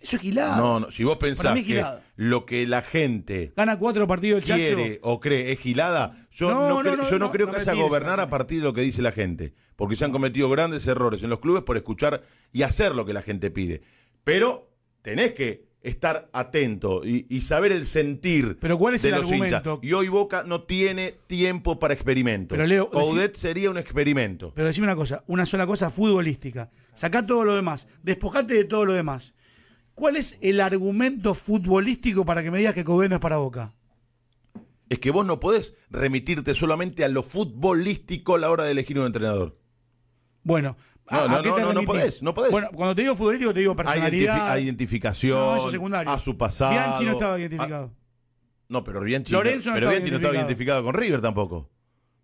Eso es gilada. No, no, si vos pensás que lo que la gente gana cuatro partidos quiere o cree es gilada, yo no, yo no creo que sea gobernar a partir de lo que dice la gente, porque se han cometido grandes errores en los clubes por escuchar y hacer lo que la gente pide. Pero tenés que estar atento y, saber el sentir Pero ¿cuál es el argumento? Y hoy Boca no tiene tiempo para experimentos. Pero Leo, Coudet sería un experimento. Pero decime una cosa, una sola cosa futbolística. Sacá todo lo demás, despojate de todo lo demás. ¿Cuál es el argumento futbolístico para que me digas que Coudet no es para Boca? Es que vos no podés remitirte solamente a lo futbolístico a la hora de elegir un entrenador. Bueno, no, no, no, no, podés, no podés. Bueno, cuando te digo futbolístico, te digo personalidad. A, identificación, a su pasado. Bianchi no estaba identificado. no, pero Bianchi, no, pero estaba no estaba identificado con River tampoco.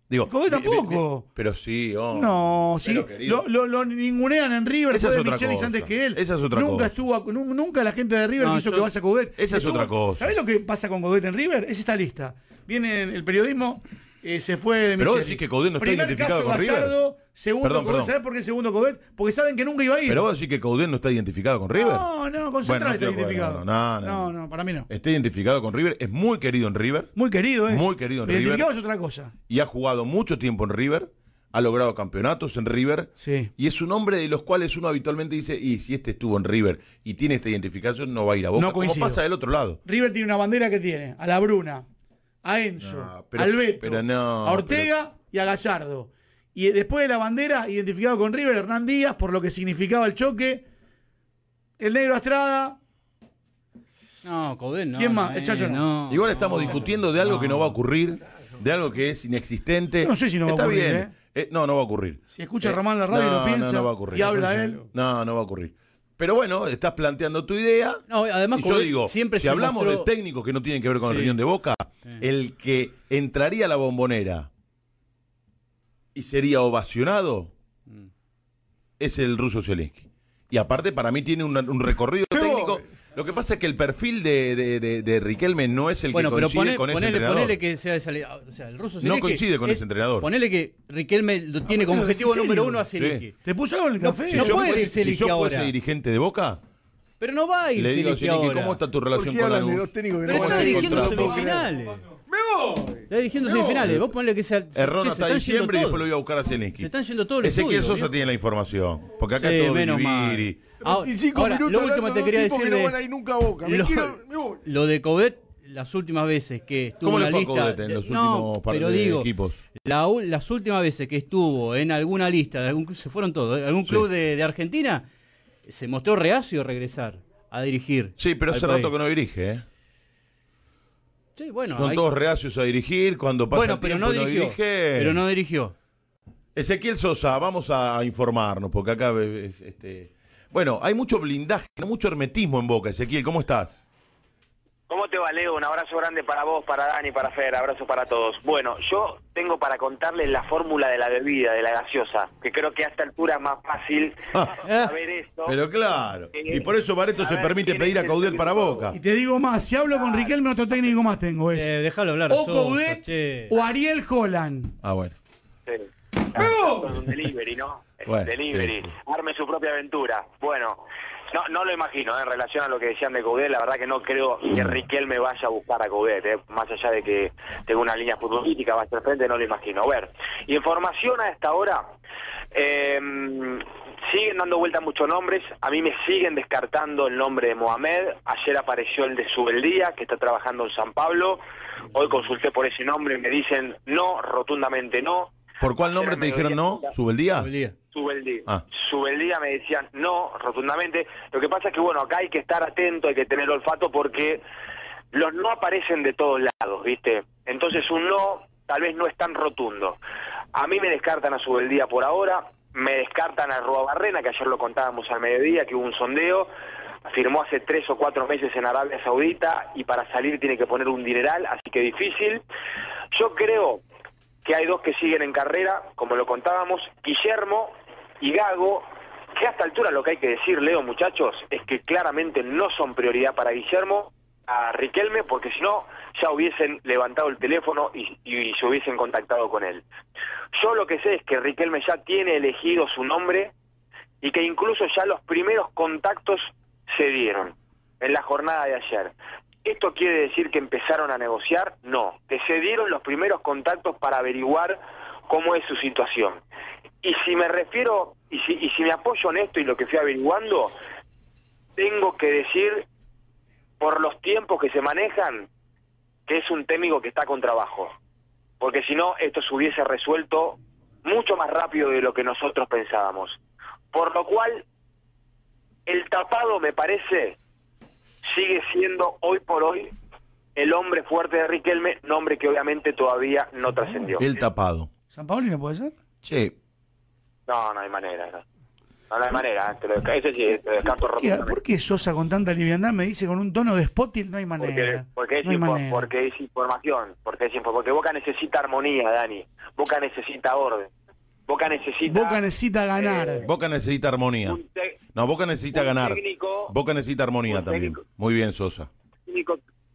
Digo, ¿Cómo tampoco? pero sí, oh, No, sí. Lo, ningunean en River, Esa antes que él. Esa es otra nunca cosa. Estuvo, nunca la gente de River no, quiso que vaya a Godet. Esa es otra cosa. ¿Sabés lo que pasa con Godet en River? Es esta lista. Viene el periodismo, eh, se fue de Pero vos decís que Coudet no está identificado con River. Segundo por qué segundo Coudet? Porque saben que nunca iba a ir. Pero vos decís que Coudet no está identificado con River. No, no, con Central está identificado. no, no, no, para mí no. Está identificado con River, es muy querido en River. Muy querido, es. Muy querido en River. Identificado es otra cosa. Y ha jugado mucho tiempo en River. Ha logrado campeonatos en River. Sí. Y es un hombre de los cuales uno habitualmente dice, y si este estuvo en River y tiene esta identificación, no va a ir a Boca. No coincide. pasa del otro lado. River tiene una bandera que tiene, a la Bruna, a Enzo, pero, a Ortega y a Gallardo. Y después de la bandera, identificado con River, Hernán Díaz, por lo que significaba el choque. El negro Astrada. No, Codén no. ¿Quién más? Igual estamos discutiendo de algo que no va a ocurrir, de algo que es inexistente. no sé si no va a ocurrir. ¿eh? Eh, no, no va a ocurrir. Si escucha eh, Román la radio y lo piensa y habla él. No, no va a ocurrir. Pero bueno, estás planteando tu idea. además, y yo digo, siempre si hablamos de técnicos que no tienen que ver con el riñón de boca, el que entraría a la bombonera y sería ovacionado mm. es el ruso Zelensky Y aparte, para mí tiene un, un recorrido Lo que pasa es que el perfil de, de, de, de Riquelme no es el que coincide pone, con ponele, ese entrenador. Ponele que sea salida. o sea, el ruso No coincide con ese entrenador. Ponele que Riquelme lo tiene como objetivo número uno a Seliki. ¿Te puso el café? No, puede ser ir Zelensky si yo fuese ese dirigente de Boca... Pero no va a ir le digo, a ahora. ¿Cómo está tu relación con la Pero está dirigiendo semifinales. Está dirigiendo semifinales. Vos ponle que sea. Error hasta diciembre y después lo voy a buscar a Zelensky. Se están yendo todos los Ezequiel Sosa tiene la información. Porque acá sí, todo menos mal. Y... Ah, cinco ahora lo último te quería decir. de... lo, de Covet las últimas veces que estuvo en la lista los no, pero digo, equipos? las últimas veces que estuvo en alguna lista, de algún, se fueron todos, ¿eh? algún club de, Argentina, se mostró reacio a regresar a dirigir. Sí, pero hace rato que no dirige, ¿eh? Sí, bueno. Son todos reacios a dirigir, cuando pasa pero no, dirigió, Pero no dirigió. Ezequiel Sosa, vamos a informarnos, porque acá... Eh, eh, este, bueno, hay mucho blindaje, mucho hermetismo en Boca. Ezequiel, ¿cómo estás? ¿Cómo te va, Leo? Un abrazo grande para vos, para Dani, para Fer, abrazo para todos. Bueno, yo tengo para contarles la fórmula de la bebida, de la gaseosa, que creo que a esta altura es más fácil ah, eh. saber esto. Pero claro, y por eso Bareto se permite pedir a Caudel para Boca. Y te digo más, si hablo con Riquelme, otro técnico más tengo Eh, déjalo hablar. O Caudel o Ariel Holland. Ah, bueno. Sí. un delivery, ¿no? delivery. Arme su propia aventura. Bueno... No, no lo imagino, ¿eh? en relación a lo que decían de Coudet, la verdad que no creo que mm. me vaya a buscar a Coudet, ¿eh? más allá de que tenga una línea futbolística bastante al frente, no lo imagino. A ver, información a esta hora, em, siguen dando vuelta muchos nombres, a mí me siguen descartando el nombre de Mohamed, ayer apareció el de Subeldía, que está trabajando en San Pablo, hoy consulté por ese nombre y me dicen no, rotundamente no. ¿Por cuál nombre te dijeron no? ¿Subeldía? Subeldía. Subeldía. Ah. Subeldía me decían no, rotundamente. Lo que pasa es que, bueno, acá hay que estar atento, hay que tener olfato porque los no aparecen de todos lados, ¿viste? Entonces un no tal vez no es tan rotundo. A mí me descartan a Subeldía por ahora, me descartan a Rua Barrena, que ayer lo contábamos al mediodía, que hubo un sondeo, firmó hace tres o cuatro meses en Arabia Saudita y para salir tiene que poner un dineral, así que difícil. Yo creo que hay dos que siguen en carrera, como lo contábamos, Guillermo y Gago, que a esta altura lo que hay que decir, Leo, muchachos, es que claramente no son prioridad para Guillermo, a Riquelme, porque si no, ya hubiesen levantado el teléfono y, y, se hubiesen contactado con él. Yo lo que sé es que Riquelme ya tiene elegido su nombre y que incluso ya los primeros contactos se dieron en la jornada de ayer. ¿Esto quiere decir que empezaron a negociar? No, que se dieron los primeros contactos para averiguar cómo es su situación. Y si me refiero, y si, si me apoyo en esto y lo que fui averiguando, tengo que decir, por los tiempos que se manejan, que es un técnico que está con trabajo. Porque si no, esto se hubiese resuelto mucho más rápido de lo que nosotros pensábamos. Por lo cual, el tapado, me parece, sigue siendo hoy por hoy el hombre fuerte de Riquelme, nombre que obviamente todavía no trascendió. El tapado. ¿San Paoli no puede ser? Sí. No, no hay manera, no. No, hay manera, eh, ese sí, te descarto ¿Por qué, ¿Por qué Sosa con tanta liviandad me dice con un tono de spotil no hay manera? Porque, es, no porque es, información, porque Boca necesita armonía, Dani. Boca necesita orden. Boca necesita Boca necesita ganar. Eh, Boca necesita armonía. No, Boca necesita ganar. Boca necesita armonía también. Muy bien, Sosa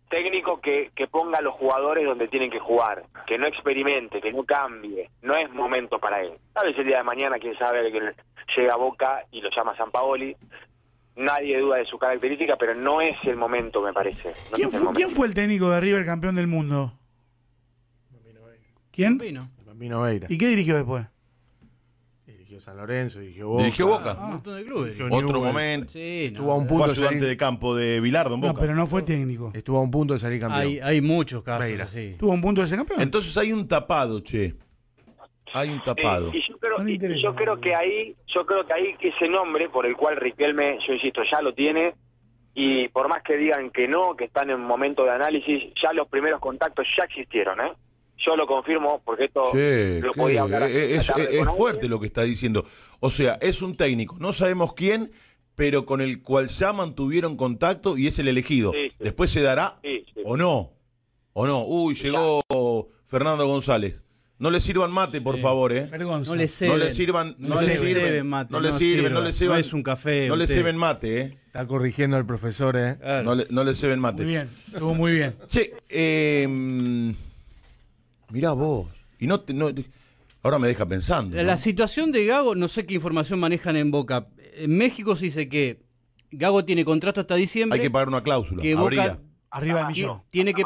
técnico que, ponga a los jugadores donde tienen que jugar, que no experimente, que no cambie, no es momento para él. Tal vez el día de mañana, quién sabe, que llega a Boca y lo llama San Paoli, nadie duda de su característica, pero no es el momento, me parece. ¿Quién, fue, el técnico de River campeón del mundo? ¿Quién? Bambino. ¿Y qué dirigió después? San Lorenzo, dirigió Boca. Boca. un ah, montón de clubes. Otro momento. estuvo a un punto de, de campo de Bilardo Boca. No, pero no fue técnico. Estuvo a un punto de salir campeón. Hay, muchos casos sí. Estuvo a un punto de ser campeón. Entonces hay un tapado, che. Hay un tapado. y yo, creo, yo creo que ahí, yo creo que ahí ese nombre por el cual Riquelme, yo insisto, ya lo tiene, y por más que digan que no, que están en un momento de análisis, ya los primeros contactos ya existieron, ¿eh? yo lo confirmo porque esto lo podía hablar eh, eh, es, fuerte lo que está diciendo o sea es un técnico no sabemos quién pero con el cual ya mantuvieron contacto y es el elegido después se dará o no o no uy llegó Fernando González no le sirvan mate, por favor, eh. No le sirven, no sirvan, no, le sirven, mate, no le sirven, no No un café. No le sirven mate, eh. Está corrigiendo al profesor, eh. No le no le sirven mate. Muy bien, estuvo muy bien. Sí, eh em, Mirá vos. Y no, ahora me deja pensando. La situación de Gago, no sé qué información manejan en Boca. En México se dice que Gago tiene contrato hasta diciembre. Hay que pagar una cláusula. Que Boca arriba del millón. Tiene que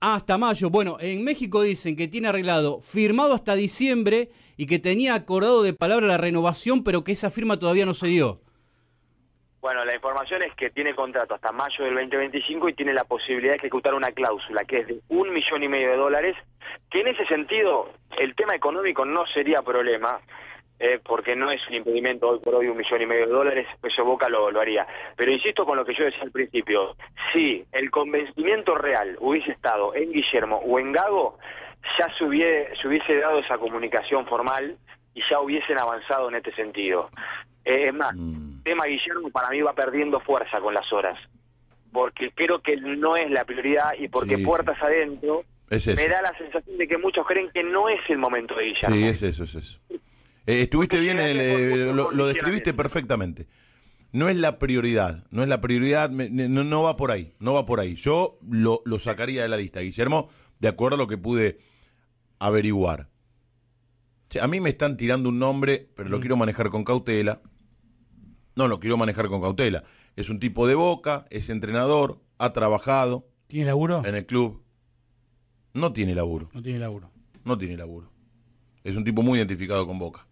ah, hasta mayo. Bueno, en México dicen que tiene arreglado, firmado hasta diciembre y que tenía acordado de palabra la renovación, pero que esa firma todavía no se dio. Bueno, la información es que tiene contrato hasta mayo del 2025 y tiene la posibilidad de ejecutar una cláusula que es de un millón y medio de dólares, que en ese sentido el tema económico no sería problema, eh, porque no es un impedimento hoy por hoy un millón y medio de dólares, eso Boca lo, haría. Pero insisto con lo que yo decía al principio, si el convencimiento real hubiese estado en Guillermo o en Gago, ya se hubiese dado esa comunicación formal y ya hubiesen avanzado en este sentido. Eh, es más, mm. tema Guillermo para mí va perdiendo fuerza con las horas, porque creo que no es la prioridad y porque puertas adentro me da la sensación de que muchos creen que no es el momento de Guillermo. Sí, es eso, es eso. Eh, estuviste bien, eh, lo, describiste perfectamente no es la prioridad, no es la prioridad, no, va por ahí, no va por ahí. Yo lo, sacaría de la lista, Guillermo, de acuerdo a lo que pude averiguar. a mí me están tirando un nombre, pero lo quiero manejar con cautela. No, lo quiero manejar con cautela. Es un tipo de boca, es entrenador, ha trabajado. ¿Tiene laburo? En el club. No tiene laburo. No tiene laburo. No tiene laburo. Es un tipo muy identificado con Boca.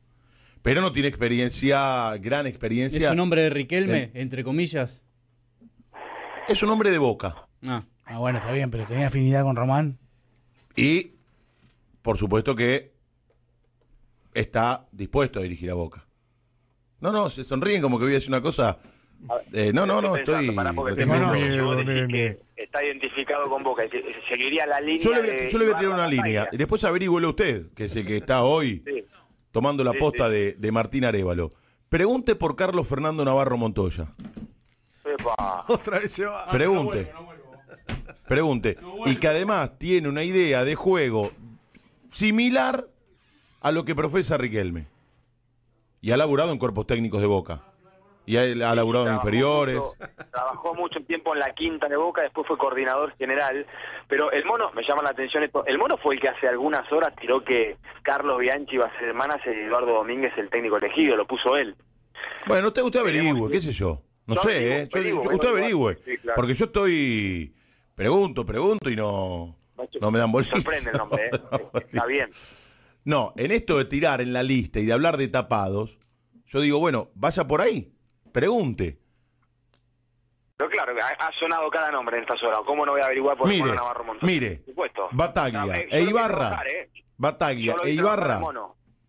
Pero no tiene experiencia, gran experiencia. ¿Es un hombre de Riquelme, entre comillas? Es un hombre de Boca. Ah. ah, bueno, está bien, pero tenía afinidad con Román. Y, por supuesto que está dispuesto a dirigir a Boca. No, no, se sonríen como que voy a decir una cosa. no, no, eh, no, estoy. Está identificado con Boca. Seguiría la línea. Yo le voy, a, tirar una línea. Y después averígüelo usted, que es el que está hoy tomando la posta De, Martín Arevalo. Pregunte por Carlos Fernando Navarro Montoya. Otra vez se va. Ah, Pregunte. Pregunte. y que además tiene una idea de juego similar a lo que profesa Riquelme y ha laburado en cuerpos técnicos de Boca. Y ha, laburado en inferiores. trabajó mucho tiempo en la quinta de Boca, después fue coordinador general. Pero el mono, me llama la atención esto, el mono fue el que hace algunas horas tiró que Carlos Bianchi iba a ser manas y eh, Eduardo Domínguez el técnico elegido, lo puso él. Bueno, usted, usted averigüe, qué sé yo. No sé, eh. usted averigüe. Porque yo estoy. Pregunto, pregunto y no. No me dan vuelta. Sorprende el nombre, eh. Está bien. No, en esto de tirar en la lista y de hablar de tapados, yo digo, bueno, vaya por ahí, pregunte. Pero claro, ha, sonado cada nombre en esta zona, ¿Cómo no voy a averiguar por mire, Navarro Montoya? Mire, Bataglia, eh, e Ibarra, eh. Bataglia, e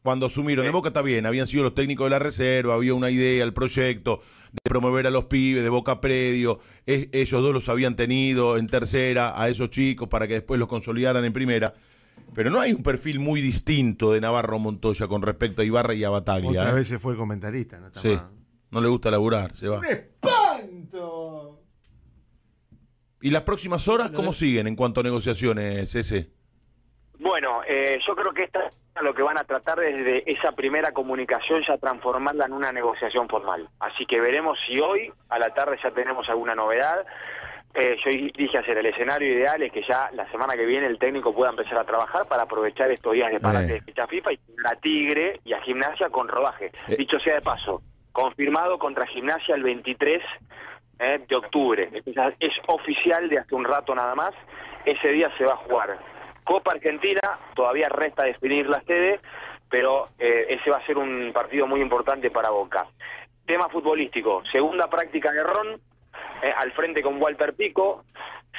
cuando asumieron, en de Boca está bien, habían sido los técnicos de la reserva, había una idea, el proyecto de promover a los pibes de Boca Predio, ellos dos los habían tenido en tercera a esos chicos para que después los consolidaran en primera. Pero no hay un perfil muy distinto de Navarro Montoya con respecto a Ibarra y a Bataglia. Otra ¿eh? veces fue comentarista, no sí. No le gusta laburar, se va. ¡Un espanto! ¿Y las próximas horas cómo siguen en cuanto a negociaciones, ese? Bueno, eh, yo creo que esta lo que van a tratar desde esa primera comunicación ya transformarla en una negociación formal. Así que veremos si hoy a la tarde ya tenemos alguna novedad. Eh, yo dije hacer el escenario ideal es que ya la semana que viene el técnico pueda empezar a trabajar para aprovechar estos días de parate de ficha FIFA y la Tigre y a Gimnasia con rodaje. Eh. Dicho sea de paso, confirmado contra Gimnasia el 23 eh, de octubre. Es oficial de hace un rato nada más. Ese día se va a jugar Copa Argentina, todavía resta definir la sede, pero ese va a ser un partido muy importante para Boca. Tema futbolístico, segunda práctica de Ron, eh, al frente con Walter Pico.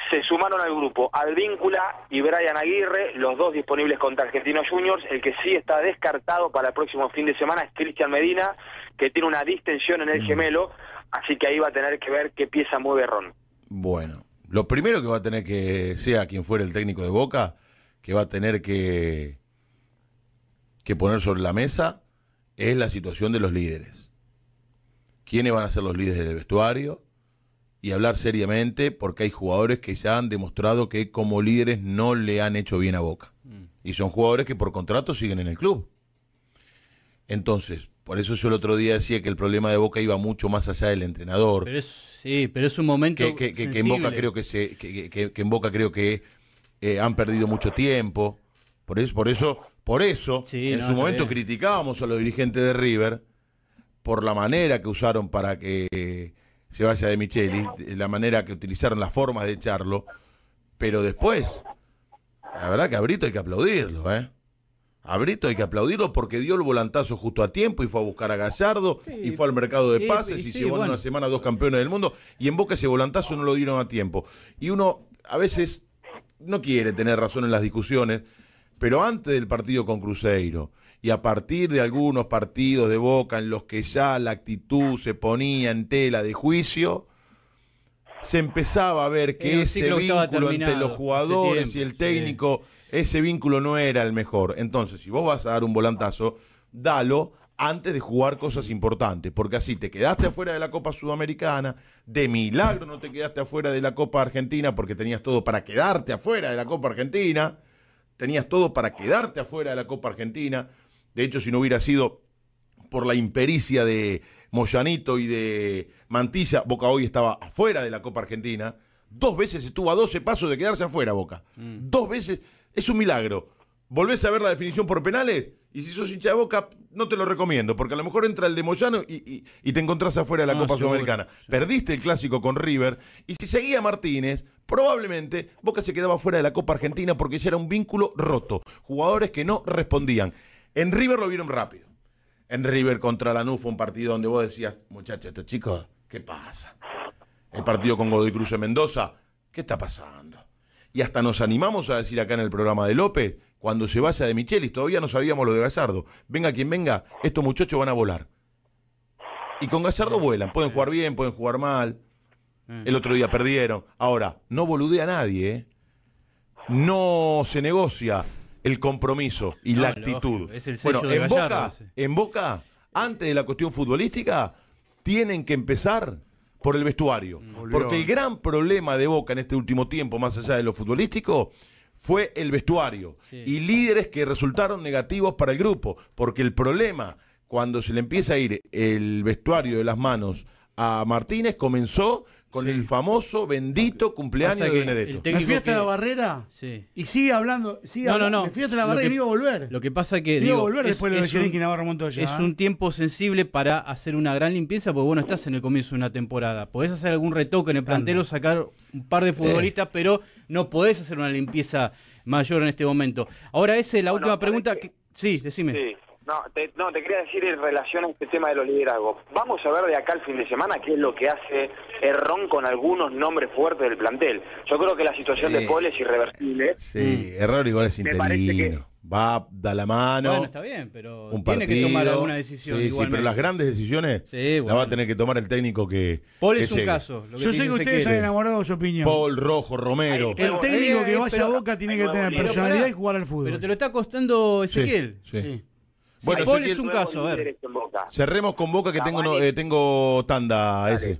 Se sumaron al grupo Advíncula y Brian Aguirre, los dos disponibles contra Argentinos Juniors. El que sí está descartado para el próximo fin de semana es Cristian Medina, que tiene una distensión en el mm. gemelo, así que ahí va a tener que ver qué pieza mueve Ron. Bueno, lo primero que va a tener que, sea quien fuera el técnico de Boca, que va a tener que, que poner sobre la mesa es la situación de los líderes. ¿Quiénes van a ser los líderes del vestuario? y hablar seriamente porque hay jugadores que ya han demostrado que como líderes no le han hecho bien a Boca. Mm. Y son jugadores que por contrato siguen en el club. Entonces, por eso yo el otro día decía que el problema de Boca iba mucho más allá del entrenador. Pero sí, pero es un momento que, que, en Boca creo que se, eh, en Boca creo que han perdido mucho tiempo. Por eso, por eso, por eso, en su momento criticábamos a los dirigentes de River por la manera que usaron para que se vaya de Micheli, la manera que utilizaron, las formas de echarlo, pero después, la verdad que a hay que aplaudirlo, ¿eh? A Brito hay que aplaudirlo porque dio el volantazo justo a tiempo y fue a buscar a Gallardo y fue al mercado de pases y, se llevó en una semana dos campeones del mundo y en Boca ese volantazo no lo dieron a tiempo. Y uno a veces no quiere tener razón en las discusiones, pero antes del partido con Cruzeiro, y a partir de algunos partidos de Boca en los que ya la actitud se ponía en tela de juicio, se empezaba a ver que ese vínculo entre los jugadores y el técnico, ese vínculo no era el mejor. Entonces, si vos vas a dar un volantazo, dalo antes de jugar cosas importantes, porque así te quedaste afuera de la Copa Sudamericana, de milagro no te quedaste afuera de la Copa Argentina porque tenías todo para quedarte afuera de la Copa Argentina, tenías todo para quedarte afuera de la Copa Argentina, de hecho, si no hubiera sido por la impericia de Moyanito y de Mantilla, Boca hoy estaba afuera de la Copa Argentina. Dos veces estuvo a 12 pasos de quedarse afuera, Boca. Mm. Dos veces. Es un milagro. ¿Volvés a ver la definición por penales? Y si sos hincha de boca, no te lo recomiendo, porque a lo mejor entra el de Moyano y, te encontrás afuera de la Copa Sudamericana. Perdiste el clásico con River, y si seguía Martínez, probablemente Boca se quedaba fuera de la Copa Argentina porque ya era un vínculo roto. Jugadores que no respondían. En River lo vieron rápido. En River contra Lanús fue un partido donde vos decías, muchachos, estos chicos, ¿qué pasa? El partido con Godoy Cruz en Mendoza, ¿qué está pasando? Y hasta nos animamos a decir acá en el programa de López, cuando se vaya de Michelis, todavía no sabíamos lo de Gazardo. Venga quien venga, estos muchachos van a volar. Y con Gazardo vuelan, pueden jugar bien, pueden jugar mal. Mm. El otro día perdieron. Ahora, no boludea a nadie, ¿eh? No se negocia el compromiso y la actitud. bueno, en, Boca, en Boca, antes de la cuestión futbolística, tienen que empezar por el vestuario. Mm. porque el gran problema de Boca en este último tiempo, más allá de lo futbolístico, fue el vestuario y líderes que resultaron negativos para el grupo. Porque el problema, cuando se le empieza a ir el vestuario de las manos a Martínez, comenzó con el famoso bendito cumpleaños de Benedetto. me la barrera sí. y sigue hablando. no, no, no. Me la barrera y iba a volver. Lo que pasa que. Iba a volver después lo de un, Navarro Montoya. Es ¿eh? un tiempo sensible para hacer una gran limpieza, porque bueno, estás en el comienzo de una temporada. Podés hacer algún retoque en el plantel o sacar un par de futbolistas, pero no podés hacer una limpieza mayor en este momento. Ahora, esa es la última pregunta. Sí, decime. Sí. No te, no, te quería decir en relación a este tema de los liderazgos. Vamos a ver de acá el fin de semana qué es lo que hace Errón con algunos nombres fuertes del plantel. Yo creo que la situación de Paul es irreversible. Sí, Error igual es interino. Va, da la mano. Bueno, está bien, pero un tiene que tomar alguna decisión. Sí, sí, pero las grandes decisiones la va a tener que tomar el técnico que. Paul es un caso. yo sé que ustedes están enamorados de su opinión. Paul, Rojo, Romero. el técnico que eh, vaya a boca tiene que tener personalidad y jugar al fútbol. Pero te lo está costando Ezequiel. sí. Bueno, Paul es un caso, a ver. Cerremos con Boca que tengo, eh, tengo tanda ese.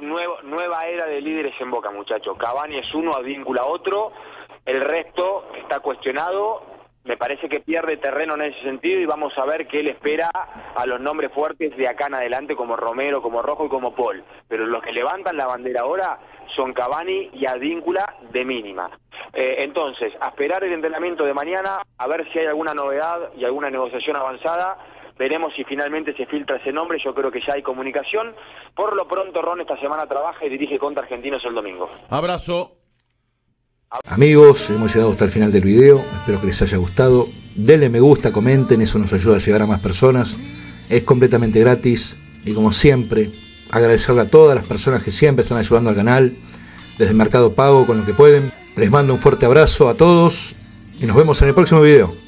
Nueva, nueva era de líderes en Boca, muchachos. Cavani es uno, Adíncula otro. El resto está cuestionado. Me parece que pierde terreno en ese sentido y vamos a ver qué le espera a los nombres fuertes de acá en adelante como Romero, como Rojo y como Paul. Pero los que levantan la bandera ahora son Cavani y Adíncula de mínima. Eh, entonces, a esperar el entrenamiento de mañana, a ver si hay alguna novedad y alguna negociación avanzada. Veremos si finalmente se filtra ese nombre, yo creo que ya hay comunicación. Por lo pronto, Ron esta semana trabaja y dirige contra Argentinos el domingo. Abrazo. Amigos, hemos llegado hasta el final del video, espero que les haya gustado. Denle me gusta, comenten, eso nos ayuda a llegar a más personas. Es completamente gratis y como siempre, agradecerle a todas las personas que siempre están ayudando al canal, desde Mercado Pago con lo que pueden. Les mando un fuerte abrazo a todos y nos vemos en el próximo video.